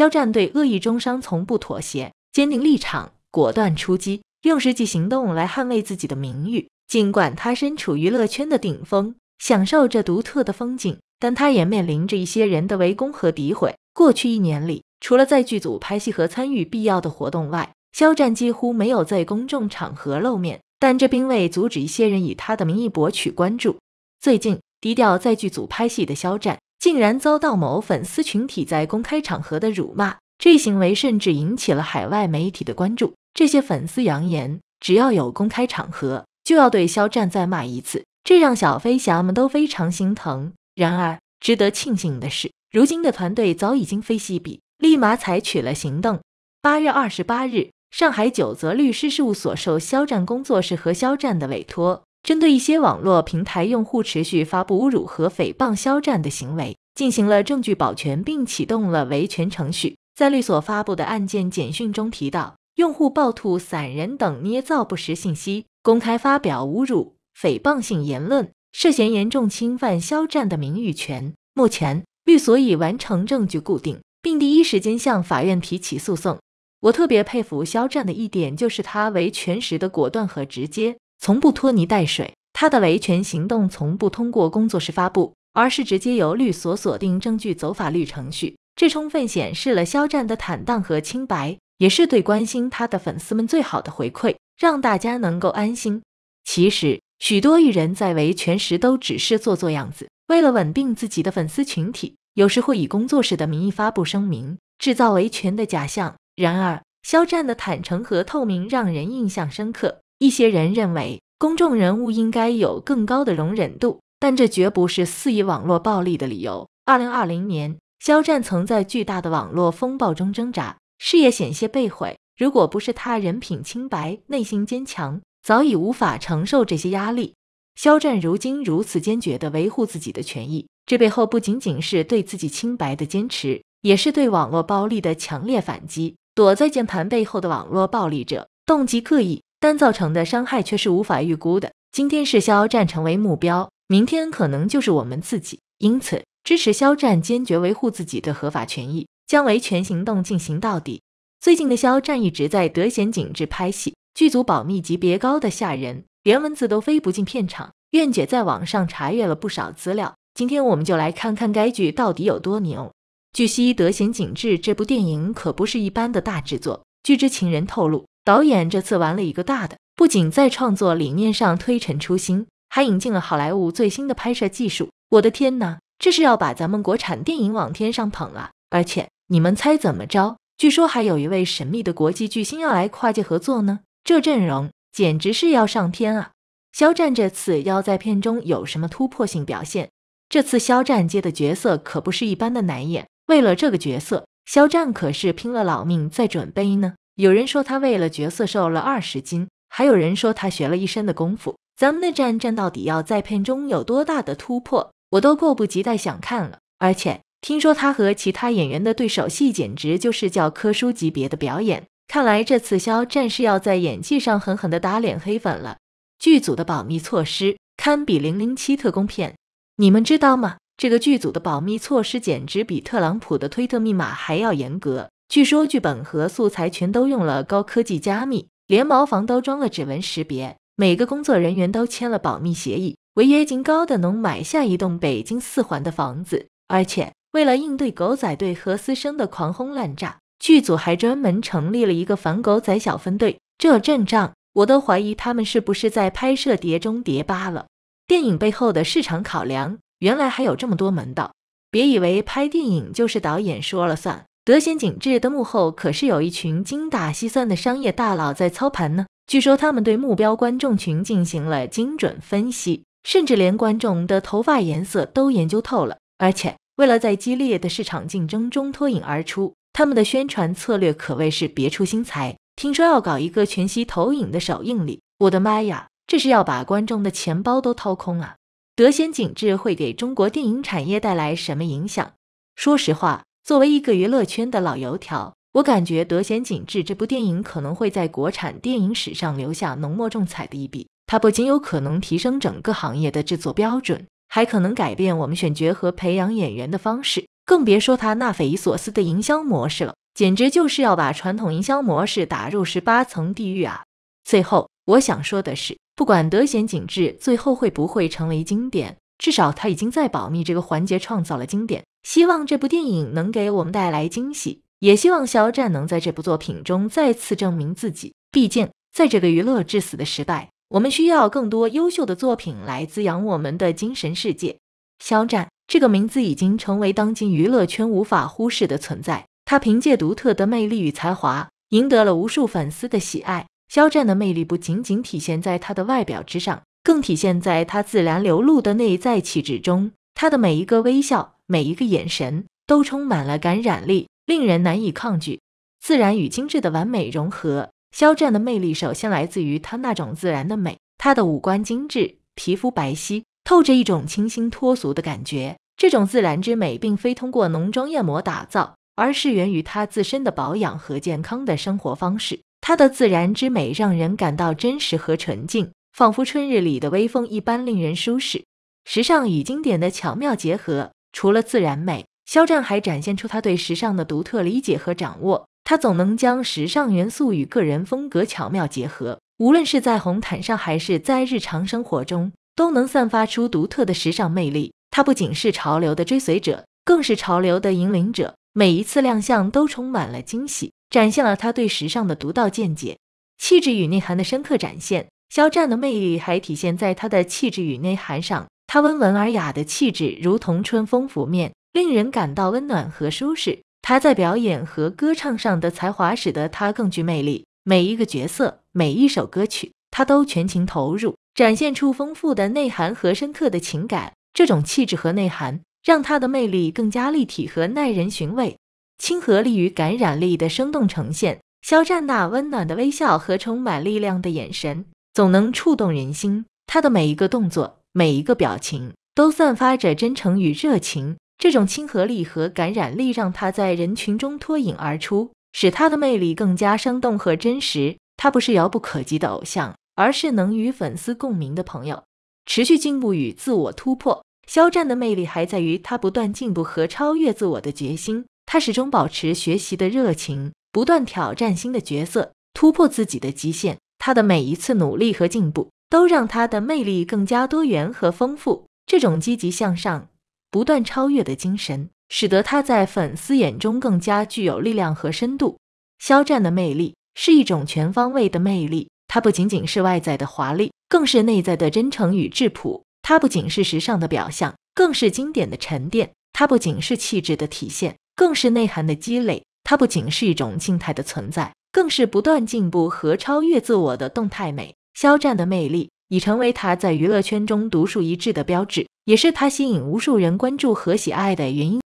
肖战对恶意中伤从不妥协，坚定立场，果断出击，用实际行动来捍卫自己的名誉。尽管他身处娱乐圈的顶峰，享受着独特的风景，但他也面临着一些人的围攻和诋毁。过去一年里，除了在剧组拍戏和参与必要的活动外，肖战几乎没有在公众场合露面。但这并未阻止一些人以他的名义博取关注。最近，低调在剧组拍戏的肖战。竟然遭到某粉丝群体在公开场合的辱骂，这行为甚至引起了海外媒体的关注。这些粉丝扬言，只要有公开场合，就要对肖战再骂一次，这让小飞侠们都非常心疼。然而，值得庆幸的是，如今的团队早已经非昔比，立马采取了行动。八月二十八日，上海九泽律师事务所受肖战工作室和肖战的委托，针对一些网络平台用户持续发布侮辱和诽谤肖战的行为。进行了证据保全，并启动了维权程序。在律所发布的案件简讯中提到，用户暴兔、散人等捏造不实信息，公开发表侮辱、诽谤性言论，涉嫌严重侵犯肖战的名誉权。目前，律所已完成证据固定，并第一时间向法院提起诉讼。我特别佩服肖战的一点就是他维权时的果断和直接，从不拖泥带水。他的维权行动从不通过工作室发布。而是直接由律所锁定证据走法律程序，这充分显示了肖战的坦荡和清白，也是对关心他的粉丝们最好的回馈，让大家能够安心。其实，许多艺人，在维权时都只是做做样子，为了稳定自己的粉丝群体，有时会以工作室的名义发布声明，制造维权的假象。然而，肖战的坦诚和透明让人印象深刻。一些人认为，公众人物应该有更高的容忍度。但这绝不是肆意网络暴力的理由。二零二零年，肖战曾在巨大的网络风暴中挣扎，事业险些被毁。如果不是他人品清白、内心坚强，早已无法承受这些压力。肖战如今如此坚决地维护自己的权益，这背后不仅仅是对自己清白的坚持，也是对网络暴力的强烈反击。躲在键盘背后的网络暴力者，动机各异，但造成的伤害却是无法预估的。今天是肖战成为目标。明天可能就是我们自己，因此支持肖战，坚决维护自己的合法权益，将维权行动进行到底。最近的肖战一直在德贤景致拍戏，剧组保密级别高的吓人，连蚊子都飞不进片场。苑姐在网上查阅了不少资料，今天我们就来看看该剧到底有多牛。据悉，《德贤景致》这部电影可不是一般的大制作，据知情人透露，导演这次玩了一个大的，不仅在创作理念上推陈出新。还引进了好莱坞最新的拍摄技术，我的天哪，这是要把咱们国产电影往天上捧啊！而且你们猜怎么着？据说还有一位神秘的国际巨星要来跨界合作呢，这阵容简直是要上天啊！肖战这次要在片中有什么突破性表现？这次肖战接的角色可不是一般的难演，为了这个角色，肖战可是拼了老命在准备呢。有人说他为了角色瘦了二十斤，还有人说他学了一身的功夫。咱们的战战到底要在片中有多大的突破，我都迫不及待想看了。而且听说他和其他演员的对手戏简直就是教科书级别的表演，看来这次肖战是要在演技上狠狠的打脸黑粉了。剧组的保密措施堪比《零零七》特工片，你们知道吗？这个剧组的保密措施简直比特朗普的推特密码还要严格。据说剧本和素材全都用了高科技加密，连茅房都装了指纹识别。每个工作人员都签了保密协议，违约金高的能买下一栋北京四环的房子。而且，为了应对狗仔队和私生的狂轰滥炸，剧组还专门成立了一个反狗仔小分队。这阵仗，我都怀疑他们是不是在拍摄《碟中谍》八了。电影背后的市场考量，原来还有这么多门道。别以为拍电影就是导演说了算，《德熙景致》的幕后可是有一群精打细算的商业大佬在操盘呢。据说他们对目标观众群进行了精准分析，甚至连观众的头发颜色都研究透了。而且，为了在激烈的市场竞争中脱颖而出，他们的宣传策略可谓是别出心裁。听说要搞一个全息投影的首映礼，我的妈呀，这是要把观众的钱包都掏空啊！德先景致会给中国电影产业带来什么影响？说实话，作为一个娱乐圈的老油条。我感觉《德贤景致》这部电影可能会在国产电影史上留下浓墨重彩的一笔。它不仅有可能提升整个行业的制作标准，还可能改变我们选角和培养演员的方式。更别说它那匪夷所思的营销模式了，简直就是要把传统营销模式打入十八层地狱啊！最后，我想说的是，不管《德贤景致》最后会不会成为经典，至少它已经在保密这个环节创造了经典。希望这部电影能给我们带来惊喜。也希望肖战能在这部作品中再次证明自己。毕竟，在这个娱乐至死的时代，我们需要更多优秀的作品来滋养我们的精神世界。肖战这个名字已经成为当今娱乐圈无法忽视的存在。他凭借独特的魅力与才华，赢得了无数粉丝的喜爱。肖战的魅力不仅仅体现在他的外表之上，更体现在他自然流露的内在气质中。他的每一个微笑，每一个眼神，都充满了感染力。令人难以抗拒，自然与精致的完美融合。肖战的魅力首先来自于他那种自然的美，他的五官精致，皮肤白皙，透着一种清新脱俗的感觉。这种自然之美并非通过浓妆艳抹打造，而是源于他自身的保养和健康的生活方式。他的自然之美让人感到真实和纯净，仿佛春日里的微风一般令人舒适。时尚与经典的巧妙结合，除了自然美。肖战还展现出他对时尚的独特理解和掌握，他总能将时尚元素与个人风格巧妙结合。无论是在红毯上还是在日常生活中，都能散发出独特的时尚魅力。他不仅是潮流的追随者，更是潮流的引领者。每一次亮相都充满了惊喜，展现了他对时尚的独到见解、气质与内涵的深刻展现。肖战的魅力还体现在他的气质与内涵上，他温文尔雅的气质如同春风拂面。令人感到温暖和舒适。他在表演和歌唱上的才华，使得他更具魅力。每一个角色，每一首歌曲，他都全情投入，展现出丰富的内涵和深刻的情感。这种气质和内涵，让他的魅力更加立体和耐人寻味。亲和力与感染力的生动呈现，肖战那温暖的微笑和充满力量的眼神，总能触动人心。他的每一个动作，每一个表情，都散发着真诚与热情。这种亲和力和感染力让他在人群中脱颖而出，使他的魅力更加生动和真实。他不是遥不可及的偶像，而是能与粉丝共鸣的朋友。持续进步与自我突破，肖战的魅力还在于他不断进步和超越自我的决心。他始终保持学习的热情，不断挑战新的角色，突破自己的极限。他的每一次努力和进步，都让他的魅力更加多元和丰富。这种积极向上。不断超越的精神，使得他在粉丝眼中更加具有力量和深度。肖战的魅力是一种全方位的魅力，它不仅仅是外在的华丽，更是内在的真诚与质朴；它不仅是时尚的表象，更是经典的沉淀；它不仅是气质的体现，更是内涵的积累；它不仅是一种静态的存在，更是不断进步和超越自我的动态美。肖战的魅力已成为他在娱乐圈中独树一帜的标志。也是他吸引无数人关注和喜爱的原因。